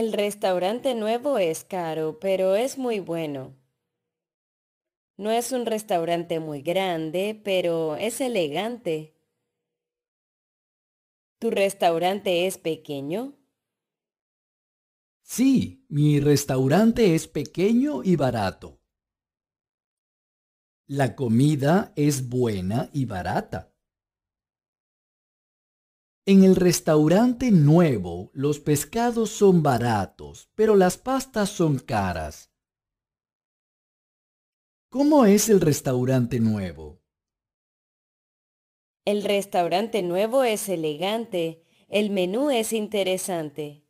El restaurante nuevo es caro, pero es muy bueno. No es un restaurante muy grande, pero es elegante. ¿Tu restaurante es pequeño? Sí, mi restaurante es pequeño y barato. La comida es buena y barata. En el restaurante nuevo los pescados son baratos, pero las pastas son caras. ¿Cómo es el restaurante nuevo? El restaurante nuevo es elegante, el menú es interesante.